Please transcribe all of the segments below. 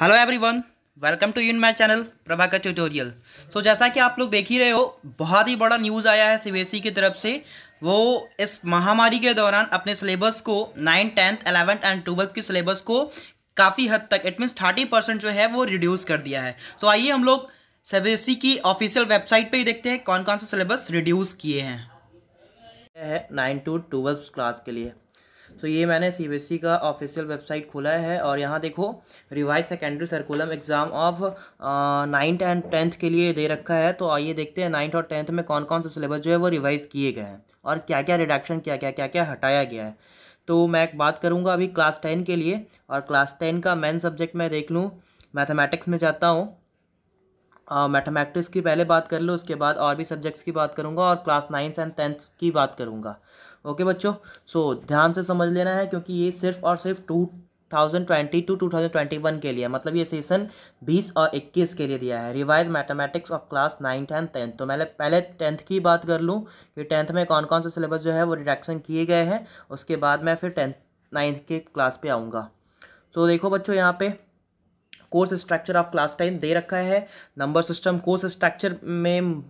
hello everyone welcome to in my channel Prabhakar tutorial so जैसा कि आप लोग देख ही रहे हो बहुत ही बड़ा न्यूज़ आया है सीबीएसई e की तरफ से वो इस महामारी के दौरान अपने सिलेबस को ninth tenth eleventh and twelfth के सिलेबस को काफ़ी हद तक इट मीन्स थर्टी परसेंट जो है वो रिड्यूस कर दिया है तो so, आइए हम लोग सीबीएसई e की ऑफिशियल वेबसाइट पर ही देखते हैं कौन कौन से सिलेबस रिड्यूस किए हैं नाइन टू ट्वेल्थ क्लास के लिए तो ये मैंने सी e का ऑफिशियल वेबसाइट खोला है और यहाँ देखो revise secondary curriculum exam of ninth and tenth के लिए दे रखा है तो आइए देखते हैं नाइन्थ और टेंथ में कौन कौन से सिलेबस जो है वो रिवाइज़ किए गए हैं और क्या क्या रिडक्शन क्या क्या क्या क्या हटाया गया है तो मैं बात करूँगा अभी क्लास टेन के लिए और क्लास टेन का मेन सब्जेक्ट मैं देख लूँ मैथमेटिक्स में जाता हूँ मैथमेटिक्स की पहले बात कर लो उसके बाद और भी सब्जेक्ट्स की बात करूँगा और क्लास नाइन्थ एंड टेंथ की बात करूँगा ओके बच्चों सो ध्यान से समझ लेना है क्योंकि ये सिर्फ और सिर्फ two thousand twenty two two thousand twenty one के लिए मतलब ये सेशन बीस और इक्कीस के लिए दिया है revise mathematics of class ninth and tenth तो मैंने पहले टेंथ की बात कर लूँ कि टेंथ में कौन कौन से सिलेबस जो है वो रिडक्शन किए गए हैं उसके बाद मैं फिर टेंथ नाइन्थ के क्लास पे आऊँगा तो देखो बच्चों यहाँ पे course structure of class ten दे रखा है नंबर सिस्टम कोर्स स्ट्रक्चर में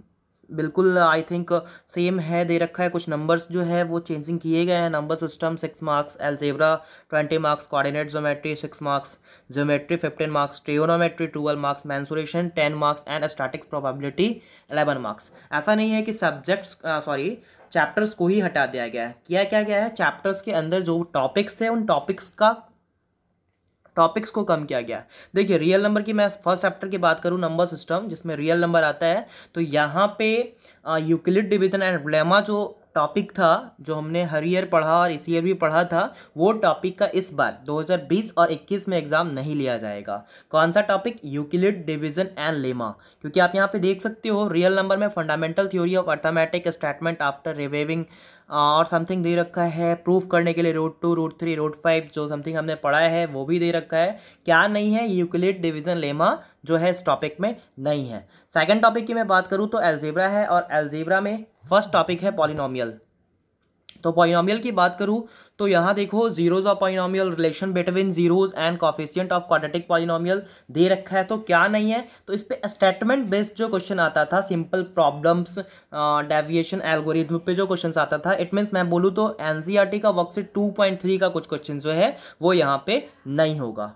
बिल्कुल आई थिंक सेम है दे रखा है कुछ नंबर्स जो है वो चेंजिंग किए गए हैं number system six marks algebra twenty marks coordinate geometry six marks geometry fifteen marks trigonometry twelve marks mensuration ten marks and statistics probability eleven marks ऐसा नहीं है कि सब्जेक्ट्स सॉरी चैप्टर्स को ही हटा दिया गया है किया क्या गया है चैप्टर्स के अंदर जो टॉपिक्स थे उन टॉपिक्स का टॉपिक्स को कम किया गया देखिए रियल नंबर की मैं फर्स्ट चैप्टर की बात करूँ नंबर सिस्टम जिसमें रियल नंबर आता है तो यहाँ पे यूक्लिड डिवीजन एंड लेमा जो टॉपिक था जो हमने हर ईयर पढ़ा और इस ईयर भी पढ़ा था वो टॉपिक का इस बार 2020 और 21 में एग्ज़ाम नहीं लिया जाएगा कौन सा topic Euclid division and lemma क्योंकि आप यहाँ पे देख सकते हो रियल नंबर में fundamental theory of arithmetic statement after reviewing और समथिंग दे रखा है प्रूफ करने के लिए root two root three root five जो समथिंग हमने पढ़ा है वो भी दे रखा है क्या नहीं है यूक्लिड डिवीजन लेमा जो है इस टॉपिक में नहीं है सेकेंड टॉपिक की मैं बात करूँ तो एल्जेब्रा है और एल्जेब्रा में फर्स्ट टॉपिक है पॉलिनोमियल तो पॉइनोमियल की बात करूँ तो यहाँ देखो zeros of polynomial relation between zeros and coefficient of quadratic polynomial दे रखा है तो क्या नहीं है तो इस पर स्टेटमेंट बेस्ड जो क्वेश्चन आता था सिंपल प्रॉब्लम्स डेविएशन एल्गोरिथम पे जो क्वेश्चन आता था इट मीन्स मैं बोलूँ तो एन e का टू पॉइंट टू का कुछ क्वेश्चन जो है वो यहाँ पे नहीं होगा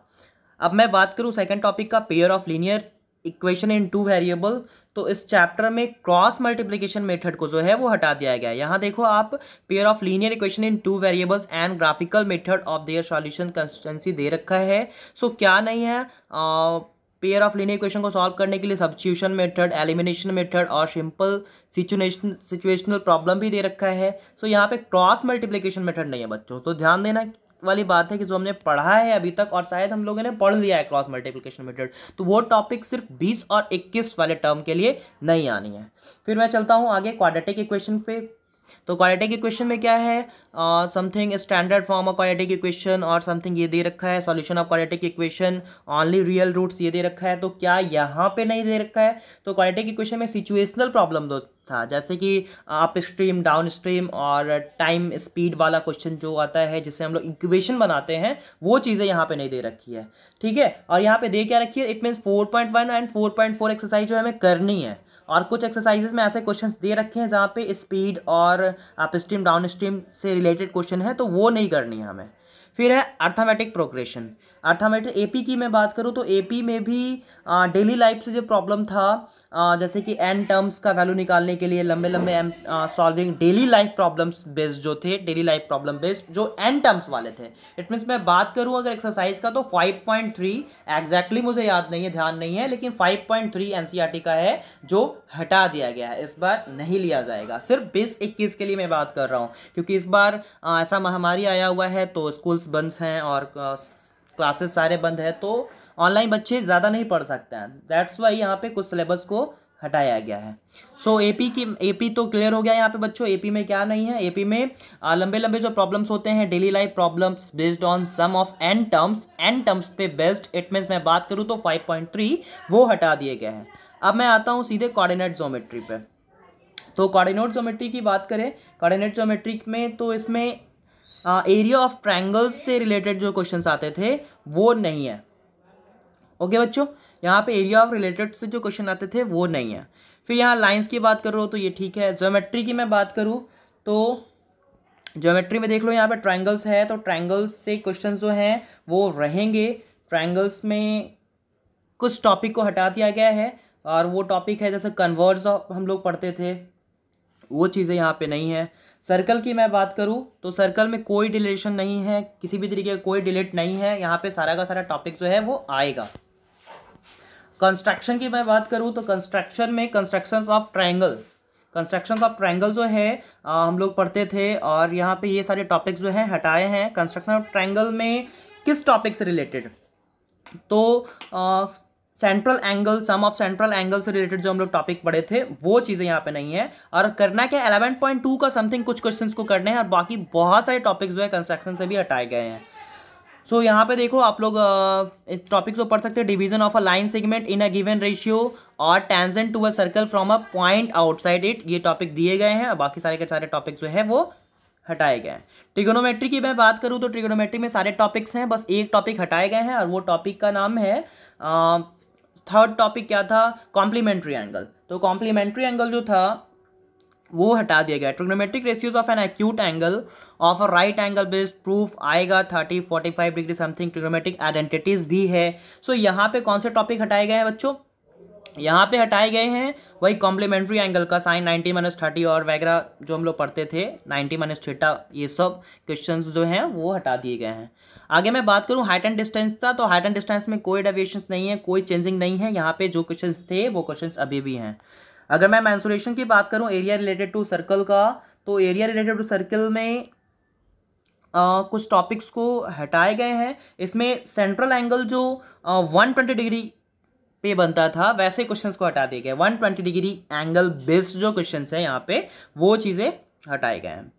अब मैं बात करूँ सेकेंड टॉपिक का pair of linear equation in two variable तो इस चैप्टर में क्रॉस मल्टीप्लिकेशन मेथड को जो है वो हटा दिया गया है यहाँ देखो आप pair of linear equation in two variables and graphical method of their solution consistency दे रखा है सो so, क्या नहीं है पेयर ऑफ लीनियर इक्वेशन को सॉल्व करने के लिए सब्सिट्यूशन मेथड एलिमिनेशन मेथड और सिंपल सिचुएशन सिचुएशनल प्रॉब्लम भी दे रखा है सो so, यहाँ पे क्रॉस मल्टीप्लीकेशन मेथड नहीं है बच्चों तो ध्यान देना वाली बात है कि जो हमने पढ़ा है अभी तक और शायद हम लोगों ने पढ़ लिया है क्रॉस मल्टीप्लिकेशन मेथड तो वो टॉपिक सिर्फ 20 और 21 वाले टर्म के लिए नहीं आनी है फिर मैं चलता हूँ आगे क्वाड्रेटिक इक्वेशन पे तो क्वालिटी के क्वेश्चन में क्या है समथिंग स्टैंडर्ड फॉर्म ऑफ के क्वेश्चन और समथिंग ये दे रखा है सॉल्यूशन ऑफ के इक्वेशन ऑनली रियल रूट्स ये दे रखा है तो क्या यहाँ पे नहीं दे रखा है तो क्वालिटी के क्वेश्चन में सिचुएशनल प्रॉब्लम दोस्त था जैसे कि अप स्ट्रीम डाउन स्ट्रीम और टाइम स्पीड वाला क्वेश्चन जो आता है जिससे हम लोग इक्वेशन बनाते हैं वो चीज़ें यहाँ पे नहीं दे रखी है ठीक है और यहाँ पे दे क्या रखी है इट मीन्स 4.1 एंड 4.4 एक्सरसाइज जो हमें करनी है और कुछ एक्सरसाइजेज में ऐसे क्वेश्चन दे रखे हैं जहाँ पे स्पीड और आप स्ट्रीम डाउन स्ट्रीम से रिलेटेड क्वेश्चन है तो वो नहीं करनी है हमें फिर है अर्थामेटिक प्रोग्रेशन अर्थामेट एपी की मैं बात करूँ तो एपी में भी डेली लाइफ से जो प्रॉब्लम था आ, जैसे कि एन टर्म्स का वैल्यू निकालने के लिए लंबे लंबे एम solving daily life problems based जो थे डेली लाइफ प्रॉब्लम बेस्ड जो एन टर्म्स वाले थे इट मीन्स मैं बात करूँ अगर एक्सरसाइज का तो फाइव पॉइंट थ्री एग्जैक्टली मुझे याद नहीं है ध्यान नहीं है लेकिन five point three N C R T का है जो हटा दिया गया है इस बार नहीं लिया जाएगा सिर्फ बीस इक्कीस के लिए मैं बात कर रहा हूँ क्योंकि इस बार आ, ऐसा महामारी आया हुआ है तो स्कूल्स बंद हैं और क्लासेस सारे बंद है तो ऑनलाइन बच्चे ज़्यादा नहीं पढ़ सकते हैं दैट्स वाई यहाँ पे कुछ सिलेबस को हटाया गया है सो so, एपी की एपी तो क्लियर हो गया यहाँ पे बच्चों एपी में क्या नहीं है एपी में आ, लंबे लंबे जो प्रॉब्लम्स होते हैं daily life problems based on sum of n terms n terms पे बेस्ट इट मीन्स मैं बात करूँ तो 5.3 वो हटा दिए गए हैं अब मैं आता हूँ सीधे कॉर्डिनेट जोमेट्री पे तो कॉर्डिनेट जोमेट्री की बात करें कॉर्डिनेट जोमेट्री में तो इसमें एरिया ऑफ ट्रायंगल्स से रिलेटेड जो क्वेश्चंस आते थे वो नहीं है ओके okay, बच्चों यहाँ पे एरिया ऑफ रिलेटेड से जो क्वेश्चन आते थे वो नहीं है फिर यहाँ लाइंस की बात करो तो ये ठीक है ज्योमेट्री की मैं बात करूँ तो ज्योमेट्री में देख लो यहाँ पे ट्रायंगल्स है तो ट्रायंगल्स से क्वेश्चन जो हैं वो रहेंगे ट्रायंगल्स में कुछ टॉपिक को हटा दिया गया है और वो टॉपिक है जैसे कन्वर्स हम लोग पढ़ते थे वो चीज़ें यहाँ पे नहीं है सर्कल की मैं बात करूँ तो सर्कल में कोई डिलेशन नहीं है किसी भी तरीके का कोई डिलेट नहीं है यहाँ पे सारा का सारा टॉपिक जो है वो आएगा कंस्ट्रक्शन की मैं बात करूँ तो कंस्ट्रक्शन में construction of triangle construction of triangle जो है आ, हम लोग पढ़ते थे और यहाँ पे ये सारे टॉपिक्स जो हैं हटाए हैं कंस्ट्रक्शन ऑफ ट्राइंगल में किस टॉपिक से रिलेटेड तो आ, central angle sum of central angle से रिलेटेड जो हम लोग टॉपिक पढ़े थे वो चीज़ें यहाँ पे नहीं है और करना क्या एलेवन पॉइंट टू का समथिंग कुछ क्वेश्चंस को करने हैं और बाकी बहुत सारे टॉपिक्स जो है कंस्ट्रक्शन से भी हटाए गए हैं सो so, यहाँ पे देखो आप लोग इस टॉपिक को पढ़ सकते हैं division of a line segment in a given ratio और tangent to a circle from a point outside it ये टॉपिक दिए गए हैं और बाकी सारे के सारे टॉपिक जो है वो हटाए गए हैं ट्रिगोनोमेट्री की मैं बात करूँ तो ट्रिगोनोमेट्री में सारे टॉपिक्स हैं बस एक टॉपिक हटाए गए हैं और वो टॉपिक का नाम है आ, थर्ड टॉपिक क्या था कॉम्प्लीमेंट्री एंगल तो कॉम्प्लीमेंट्री एंगल जो था वो हटा दिया गया trigonometric ratios of an acute angle of a right angle based proof आएगा thirty forty five degree something trigonometric identities भी है सो so, यहाँ पे कौन से टॉपिक हटाए गए हैं बच्चों यहाँ पे हटाए गए हैं वही कॉम्प्लीमेंट्री एंगल का साइन 90 माइनस थर्टी और वगैरह जो हम लोग पढ़ते थे 90 माइनस थीटा ये सब क्वेश्चंस जो हैं वो हटा दिए गए हैं आगे मैं बात करूँ हाइट एंड डिस्टेंस का तो हाइट एंड डिस्टेंस में कोई डेविएशन नहीं है कोई चेंजिंग नहीं है यहाँ पे जो क्वेश्चन थे वो क्वेश्चन अभी भी हैं अगर मैं मैंसुरेशन की बात करूँ एरिया रिलेटेड टू सर्कल का तो एरिया रिलेटेड टू सर्कल में आ, कुछ टॉपिक्स को हटाए गए हैं इसमें सेंट्रल एंगल जो वन ट्वेंटी डिग्री पे बनता था वैसे क्वेश्चंस को हटा दिए गए 120 डिग्री एंगल बेस्ड जो क्वेश्चंस हैं यहाँ पे वो चीज़ें हटाए गए हैं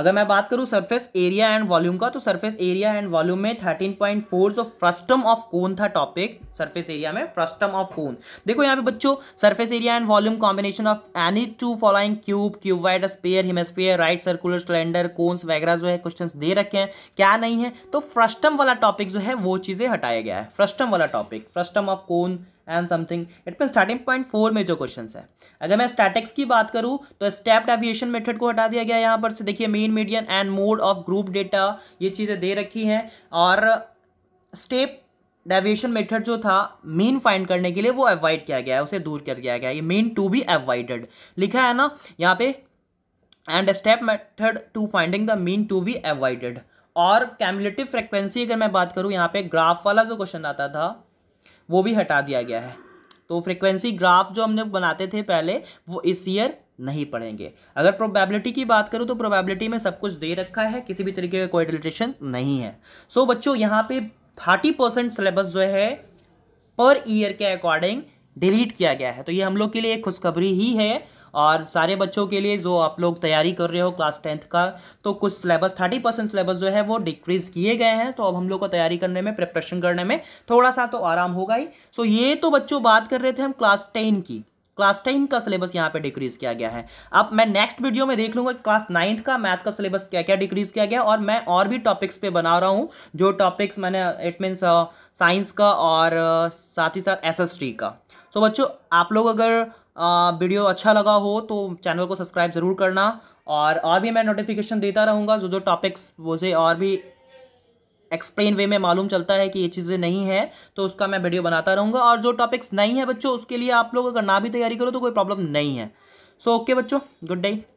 अगर मैं बात करूँ सरफेस एरिया एंड वॉल्यूम का तो सरफेस एरिया एंड वॉल्यूम में 13.4 जो फ्रस्टम ऑफ कोन था टॉपिक सरफेस एरिया में फ्रस्टम ऑफ कोन देखो यहाँ पे बच्चों surface area and volume combination of any two following cube cuboid sphere hemisphere right circular cylinder cones वगैरह जो है क्वेश्चन दे रखे हैं क्या नहीं है तो फ्रस्टम वाला टॉपिक जो है वो चीज़ें हटाया गया है फ्रस्टम वाला topic frustum of cone and something it mean starting point four में जो क्वेश्चन है अगर मैं स्टैटिक्स की बात करूँ तो स्टेप डेविएशन मेथड को हटा दिया गया यहाँ पर से देखिए mean median and mode of group data ये चीज़ें दे रखी हैं और स्टेप डेविएशन मेथड जो था मेन फाइंड करने के लिए वो अवॉइड किया गया है उसे दूर कर दिया गया है ये मेन टू बी अवॉइडेड लिखा है ना यहाँ पे and step method to finding the mean to be avoided और कैमुलेटिव फ्रिक्वेंसी अगर मैं बात करूँ यहाँ पे ग्राफ वाला जो क्वेश्चन आता था वो भी हटा दिया गया है तो फ्रिक्वेंसी ग्राफ जो हमने बनाते थे पहले वो इस ईयर नहीं पढ़ेंगे अगर प्रोबेबिलिटी की बात करूँ तो प्रोबेबिलिटी में सब कुछ दे रखा है किसी भी तरीके का कोई डिलिटेशन नहीं है सो so, बच्चों यहाँ पे थर्टी परसेंट सिलेबस जो है पर ईयर के अकॉर्डिंग डिलीट किया गया है तो ये हम लोग के लिए एक खुशखबरी ही है और सारे बच्चों के लिए जो आप लोग तैयारी कर रहे हो क्लास टेंथ का तो कुछ सिलेबस थर्टी परसेंट सिलेबस जो है वो डिक्रीज़ किए गए हैं तो अब हम लोग को तैयारी करने में प्रिपरेशन करने में थोड़ा सा तो आराम होगा ही सो ये तो बच्चों बात कर रहे थे हम क्लास टेन की क्लास टेन का सिलेबस यहाँ पे डिक्रीज़ किया गया है अब मैं नेक्स्ट वीडियो में देख लूंगा क्लास नाइन्थ का मैथ का सिलेबस क्या क्या डिक्रीज़ किया गया और मैं और भी टॉपिक्स पे बना रहा हूँ जो टॉपिक्स मैंने इट मीन्स साइंस का और uh, साथ ही साथ एसएसटी का तो बच्चों आप लोग अगर वीडियो अच्छा लगा हो तो चैनल को सब्सक्राइब ज़रूर करना और और भी मैं नोटिफिकेशन देता रहूँगा जो जो टॉपिक्स मुझे और भी एक्सप्लेन वे में मालूम चलता है कि ये चीज़ें नहीं है तो उसका मैं वीडियो बनाता रहूँगा और जो टॉपिक्स नहीं है बच्चों उसके लिए आप लोग अगर ना भी तैयारी करो तो कोई प्रॉब्लम नहीं है सो ओके बच्चों गुड डे